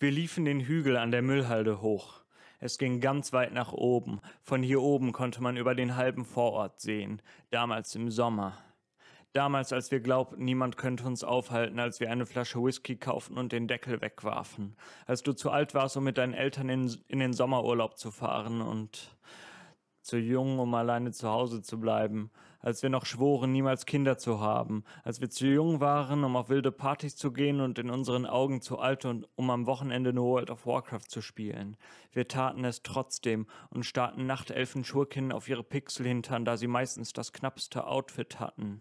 Wir liefen den Hügel an der Müllhalde hoch. Es ging ganz weit nach oben. Von hier oben konnte man über den halben Vorort sehen, damals im Sommer. Damals, als wir glaubten, niemand könnte uns aufhalten, als wir eine Flasche Whisky kauften und den Deckel wegwarfen. Als du zu alt warst, um mit deinen Eltern in, in den Sommerurlaub zu fahren und zu jung, um alleine zu Hause zu bleiben als wir noch schworen, niemals Kinder zu haben, als wir zu jung waren, um auf wilde Partys zu gehen und in unseren Augen zu alt um am Wochenende nur World of Warcraft zu spielen. Wir taten es trotzdem und starrten Nachtelfen Schurken auf ihre Pixel hintern, da sie meistens das knappste Outfit hatten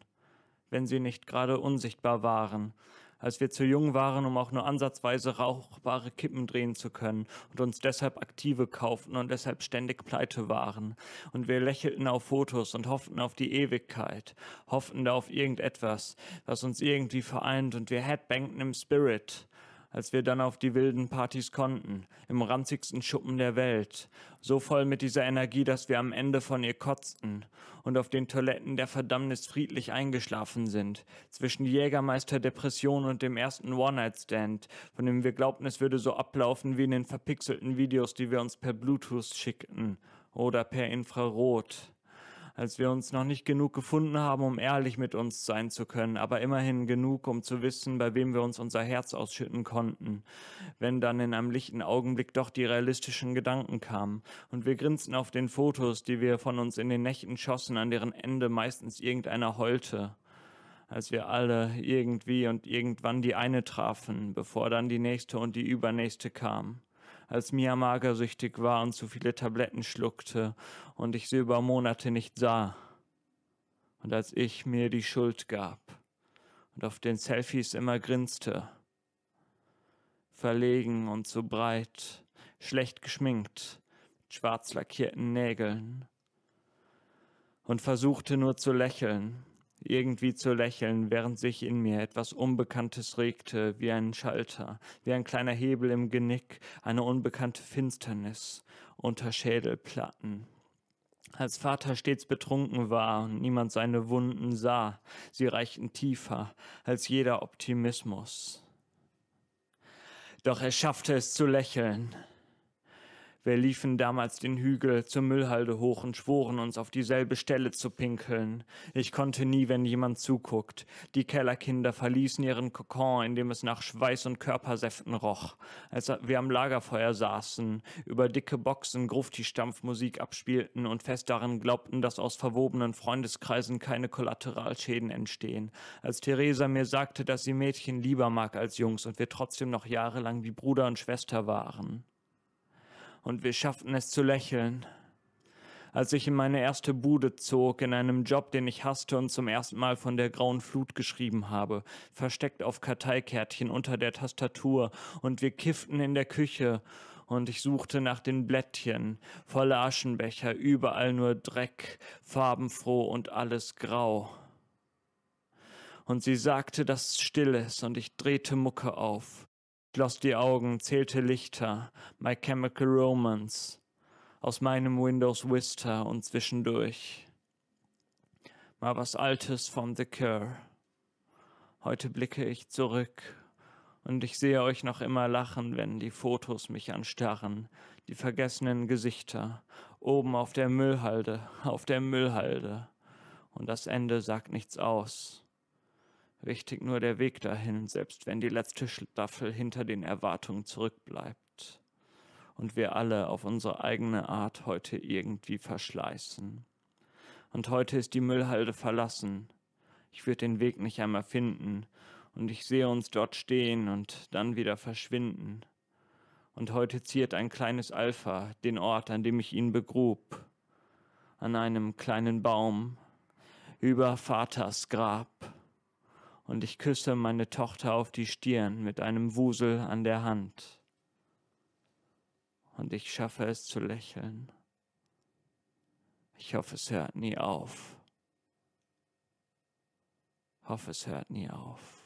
wenn sie nicht gerade unsichtbar waren als wir zu jung waren, um auch nur ansatzweise rauchbare Kippen drehen zu können und uns deshalb aktive kauften und deshalb ständig pleite waren. Und wir lächelten auf Fotos und hofften auf die Ewigkeit, hofften da auf irgendetwas, was uns irgendwie vereint und wir headbangten im Spirit als wir dann auf die wilden Partys konnten, im ranzigsten Schuppen der Welt, so voll mit dieser Energie, dass wir am Ende von ihr kotzten und auf den Toiletten der Verdammnis friedlich eingeschlafen sind, zwischen Jägermeister Depression und dem ersten One-Night-Stand, von dem wir glaubten, es würde so ablaufen wie in den verpixelten Videos, die wir uns per Bluetooth schickten oder per Infrarot als wir uns noch nicht genug gefunden haben, um ehrlich mit uns sein zu können, aber immerhin genug, um zu wissen, bei wem wir uns unser Herz ausschütten konnten, wenn dann in einem lichten Augenblick doch die realistischen Gedanken kamen. Und wir grinsten auf den Fotos, die wir von uns in den Nächten schossen, an deren Ende meistens irgendeiner heulte als wir alle irgendwie und irgendwann die eine trafen, bevor dann die nächste und die übernächste kam als Mia magersüchtig war und zu viele Tabletten schluckte und ich sie über Monate nicht sah. Und als ich mir die Schuld gab und auf den Selfies immer grinste. Verlegen und zu breit, schlecht geschminkt, mit schwarz lackierten Nägeln. Und versuchte nur zu lächeln, irgendwie zu lächeln, während sich in mir etwas Unbekanntes regte, wie ein Schalter, wie ein kleiner Hebel im Genick, eine unbekannte Finsternis unter Schädelplatten. Als Vater stets betrunken war und niemand seine Wunden sah, sie reichten tiefer als jeder Optimismus. Doch er schaffte es zu lächeln. Wir liefen damals den Hügel zur Müllhalde hoch und schworen uns auf dieselbe Stelle zu pinkeln. Ich konnte nie, wenn jemand zuguckt. Die Kellerkinder verließen ihren Kokon, in dem es nach Schweiß und Körpersäften roch. Als wir am Lagerfeuer saßen, über dicke Boxen Grufti-Stampfmusik abspielten und fest daran glaubten, dass aus verwobenen Freundeskreisen keine Kollateralschäden entstehen. Als Theresa mir sagte, dass sie Mädchen lieber mag als Jungs und wir trotzdem noch jahrelang wie Bruder und Schwester waren und wir schafften es zu lächeln. Als ich in meine erste Bude zog, in einem Job, den ich hasste und zum ersten Mal von der grauen Flut geschrieben habe, versteckt auf Karteikärtchen unter der Tastatur, und wir kifften in der Küche, und ich suchte nach den Blättchen, voller Aschenbecher, überall nur Dreck, farbenfroh und alles grau. Und sie sagte, dass es still ist, und ich drehte Mucke auf, schloss die Augen, zählte Lichter, My Chemical Romance, aus meinem Windows Vista und zwischendurch. Mal was Altes von The Cure. Heute blicke ich zurück und ich sehe euch noch immer lachen, wenn die Fotos mich anstarren, die vergessenen Gesichter, oben auf der Müllhalde, auf der Müllhalde. Und das Ende sagt nichts aus. Wichtig nur der Weg dahin, selbst wenn die letzte Staffel hinter den Erwartungen zurückbleibt und wir alle auf unsere eigene Art heute irgendwie verschleißen. Und heute ist die Müllhalde verlassen. Ich würde den Weg nicht einmal finden und ich sehe uns dort stehen und dann wieder verschwinden. Und heute ziert ein kleines Alpha den Ort, an dem ich ihn begrub, an einem kleinen Baum über Vaters Grab und ich küsse meine Tochter auf die Stirn mit einem Wusel an der Hand. Und ich schaffe es zu lächeln. Ich hoffe, es hört nie auf. Hoffe, es hört nie auf.